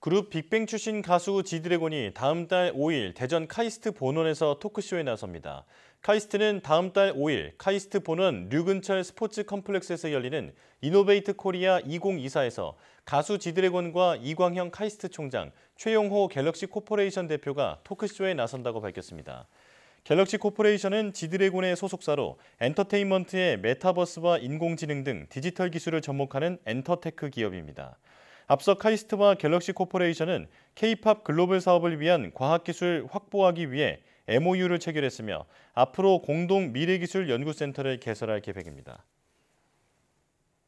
그룹 빅뱅 출신 가수 지드래곤이 다음 달 5일 대전 카이스트 본원에서 토크쇼에 나섭니다. 카이스트는 다음 달 5일 카이스트 본원 류근철 스포츠 컴플렉스에서 열리는 이노베이트 코리아 2024에서 가수 지드래곤과 이광형 카이스트 총장, 최용호 갤럭시 코퍼레이션 대표가 토크쇼에 나선다고 밝혔습니다. 갤럭시 코퍼레이션은 지드래곤의 소속사로 엔터테인먼트의 메타버스와 인공지능 등 디지털 기술을 접목하는 엔터테크 기업입니다. 앞서 카이스트와 갤럭시 코퍼레이션은 K-팝 글로벌 사업을 위한 과학기술 확보하기 위해 MOU를 체결했으며 앞으로 공동 미래기술연구센터를 개설할 계획입니다.